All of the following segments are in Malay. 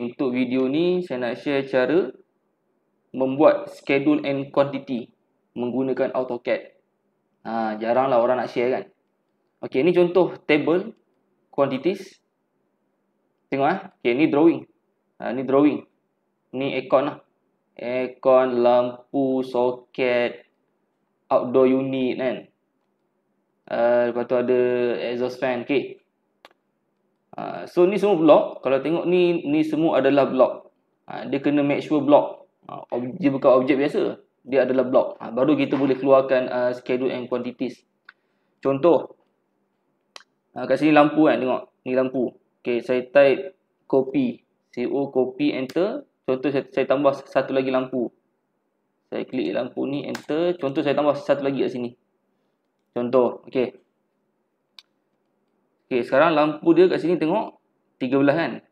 Untuk video ni saya nak share cara membuat schedule and quantity menggunakan AutoCAD. Ha, jaranglah orang nak share kan. Okey, ni contoh table quantities. Tengok ah. Okey, ni drawing. Ha, ni drawing. Ni aircon lah. Aircon, lampu, soket, outdoor unit kan. Uh, lepas tu ada exhaust fan. Okey. Ha, so ni semua blok, kalau tengok ni ni semua adalah blok. Ha, ah, dia kena make sure blok. Ha, ah, objek bukan objek biasa, dia adalah blok. Ha, baru kita boleh keluarkan uh, schedule and quantities. Contoh. Ha, kat sini lampu kan tengok, ni lampu. Okay, saya type copy, CO copy enter. Contoh saya, saya tambah satu lagi lampu. Saya klik lampu ni enter, contoh saya tambah satu lagi kat sini. Contoh, okay. Okey, sekarang lampu dia kat sini tengok 13 kan.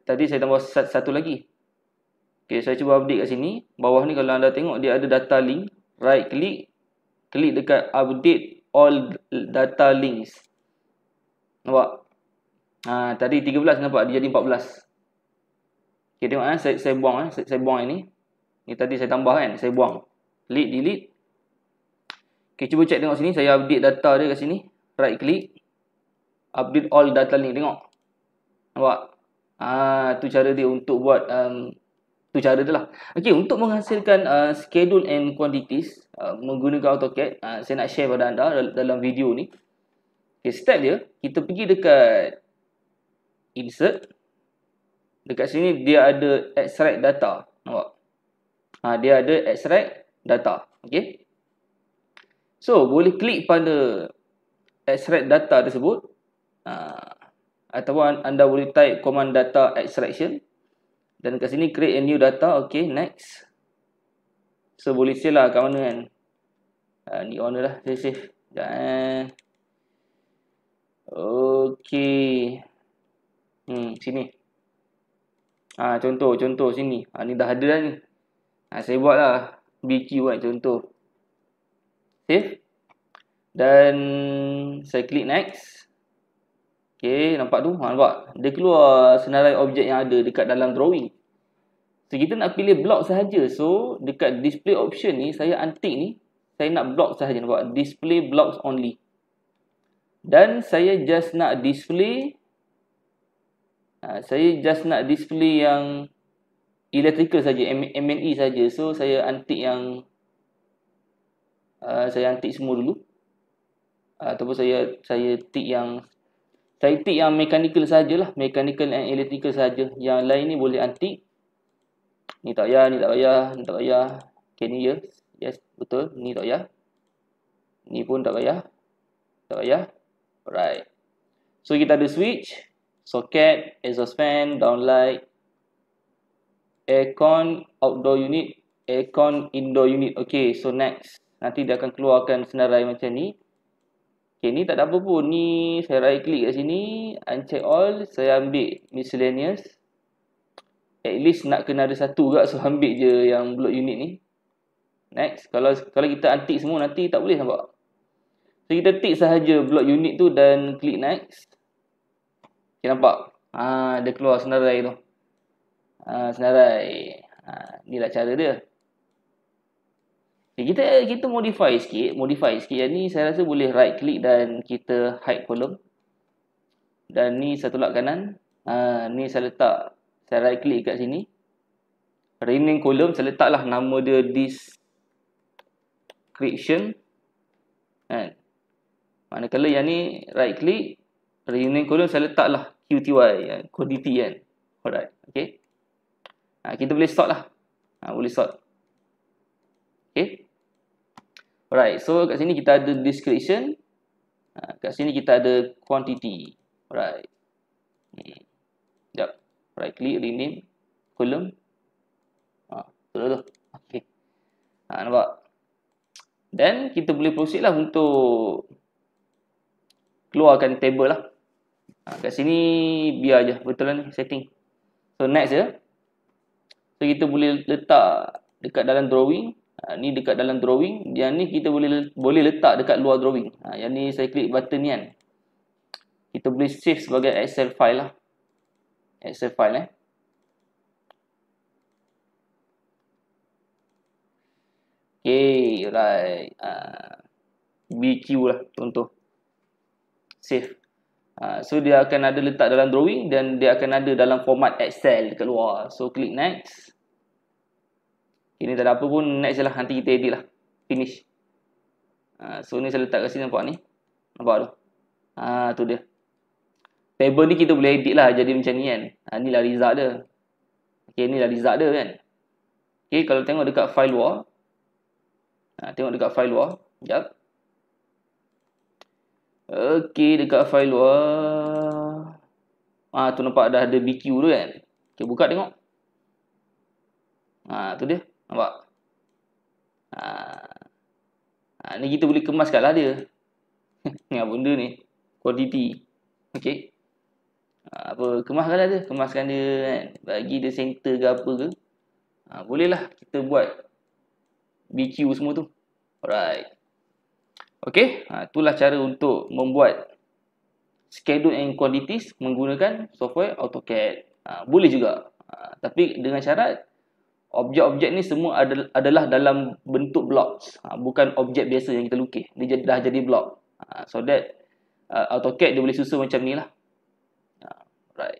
Tadi saya tambah satu lagi. Okey, saya cuba update kat sini. Bawah ni kalau anda tengok dia ada data link, right click, klik dekat update all data links. Nampak? Ha, tadi 13 nampak dia jadi 14. Okey, tengok eh saya saya buang eh, saya, saya buang ini. Ni tadi saya tambah kan, saya buang. Delete, delete. Okey, cuba check tengok sini, saya update data dia kat sini. Right click update all data ni. tengok nampak ah tu cara dia untuk buat um, tu cara dia lah okey untuk menghasilkan uh, schedule and quantities uh, menggunakan AutoCAD uh, saya nak share pada anda dalam video ni okey step dia kita pergi dekat insert dekat sini dia ada extract data nampak ha, dia ada extract data okey so boleh klik pada extract data tersebut Ah, Atau anda boleh type command data extraction dan kat sini create a new data okay next so boleh save lah kat mana kan ha, ni on dah save save dan eh. okay hmm sini ha, contoh contoh sini ha, ni dah ada dah ni ha, saya lah bq kan contoh save dan saya klik next Okay, nampak tu? Ha, nampak? Dia keluar senarai objek yang ada dekat dalam drawing. So, kita nak pilih block sahaja. So, dekat display option ni, saya antik ni, saya nak block sahaja. Nampak? Display blocks only. Dan saya just nak display, ha, saya just nak display yang electrical saja, MNE saja. So, saya antik yang, ha, saya antik semua dulu. Ataupun saya saya tick yang saya tick yang mechanical sajalah mekanikal and elektrikal saja yang lain ni boleh antik ni tak payah ni tak payah ni tak payah okey ni yes ya. yes betul ni tak payah ni pun tak payah tak payah alright so kita ada switch socket exhaust fan downlight aircon outdoor unit aircon indoor unit Okay. so next nanti dia akan keluarkan senarai macam ni Okay, ni tak ada apa pun. Ni saya right click kat sini. Uncheck all. Saya ambil miscellaneous. At least nak kena ada satu juga. So, ambil je yang block unit ni. Next. Kalau kalau kita antik semua nanti tak boleh nampak. So, kita tick sahaja block unit tu dan klik next. Okay, nampak? Ha, dia keluar senarai tu. Ha, senarai. Ha, ah, inilah cara dia. Okay, kita kita modify sikit, modify sikit. Yang ni saya rasa boleh right click dan kita hide column. Dan ni satu lak kanan. Ha, ni saya letak, saya right click kat sini. Rename column, saya letaklah nama dia description. Kan? Manakala yang ni right click, rename column saya letaklah QTY, kan? Ya, quantity kan. Alright, okay. Ha, kita boleh sort lah. Ha, boleh sort. Okay. Alright, so kat sini kita ada description. Ha, kat sini kita ada quantity. Alright. Sekejap. Right click, rename. Column. Ha, betul tu. Okay. Ha, nampak? Then, kita boleh proceed lah untuk keluarkan table lah. Ha, kat sini, biar je. Betul lah ni, setting. So, next ya. So, kita boleh letak dekat dalam drawing. Ah, ni dekat dalam drawing yang ni kita boleh boleh letak dekat luar drawing ha, yang ni saya klik button ni kan kita boleh save sebagai excel file lah excel file eh ok right ha, ah, bq lah contoh save ha, so dia akan ada letak dalam drawing dan dia akan ada dalam format excel dekat luar so klik next ini ni tak ada apa pun next lah nanti kita edit lah. Finish. Ha, so ni saya letak kat sini nampak ni. Nampak tu. Ha, tu dia. Table ni kita boleh edit lah jadi macam ni kan. Ha, ni lah result dia. Okay ni lah result dia kan. Okay kalau tengok dekat file wall. Ha, tengok dekat file wall. Sekejap. Okay dekat file wall. Ha, tu nampak dah ada BQ tu kan. Okay buka tengok. Ha, tu dia. Nampak? Ha. Ha, ni kita boleh kemas kat lah dia. Dengan benda ni. quality, Okay. Ha, apa? Kemaskan lah dia. Kemaskan dia kan. Bagi dia center ke apa ke. Ha, boleh lah kita buat BQ semua tu. Alright. Okay. Ha, itulah cara untuk membuat schedule and quantities menggunakan software AutoCAD. Ha, boleh juga. Ha, tapi dengan syarat Objek-objek ni semua adalah dalam bentuk blok. Ha, bukan objek biasa yang kita lukis. Dia dah jadi blok. Ha, so that uh, AutoCAD dia boleh susun macam ni lah. Ha, right.